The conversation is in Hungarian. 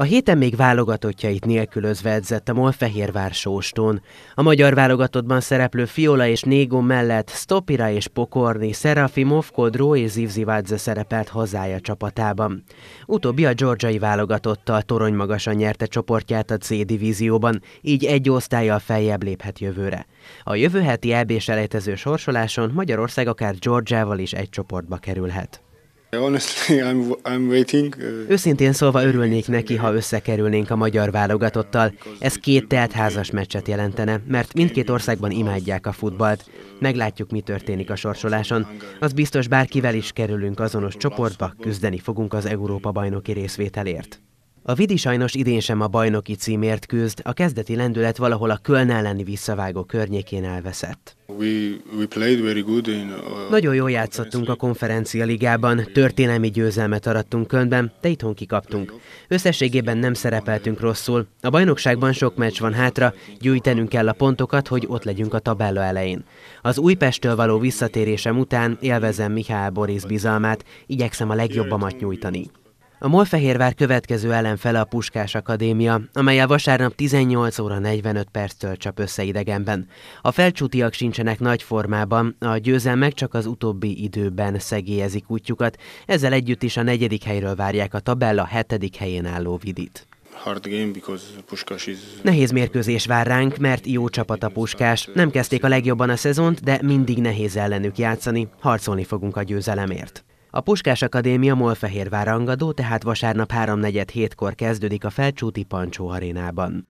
A héten még válogatottjait nélkülözve edzett a Molfehérvár Sóstón. A magyar válogatottban szereplő Fiola és Négo mellett Stopira és Pokorni, Serafimov, Kodró és Zivzivadze szerepelt hazája csapatában. Utóbbi a georgiai válogatottal torony magasan nyerte csoportját a C divízióban, így egy osztályjal feljebb léphet jövőre. A jövő heti EB-selejtező sorsoláson Magyarország akár Georgiával is egy csoportba kerülhet. Uh, Őszintén szólva örülnék neki, ha összekerülnénk a magyar válogatottal. Ez két telt házas meccset jelentene, mert mindkét országban imádják a futballt. Meglátjuk, mi történik a sorsoláson. Az biztos bárkivel is kerülünk azonos csoportba, küzdeni fogunk az Európa bajnoki részvételért. A Vidi sajnos idén sem a bajnoki címért küzd, a kezdeti lendület valahol a Köln elleni visszavágó környékén elveszett. Uh, Nagyon jól játszottunk a konferencia ligában, történelmi győzelmet arattunk Kölnben, de itthon kikaptunk. Összességében nem szerepeltünk rosszul. A bajnokságban sok meccs van hátra, gyűjtenünk kell a pontokat, hogy ott legyünk a tabella elején. Az Újpesttől való visszatérésem után élvezem Mihály Boris bizalmát, igyekszem a legjobbamat nyújtani. A Molfehérvár következő ellenfele a Puskás Akadémia, amely a vasárnap 18 óra 45 perctől csap össze idegenben. A felcsútiak sincsenek nagy formában, a győzelmek csak az utóbbi időben szegélyezik útjukat, ezzel együtt is a negyedik helyről várják a tabella hetedik helyén álló Vidit. Nehéz mérkőzés vár ránk, mert jó csapat a Puskás. Nem kezdték a legjobban a szezont, de mindig nehéz ellenük játszani. Harcolni fogunk a győzelemért. A Puskás Akadémia Molfehérvár rangadó tehát vasárnap 3.47-kor kezdődik a Felcsúti Pancsó arénában.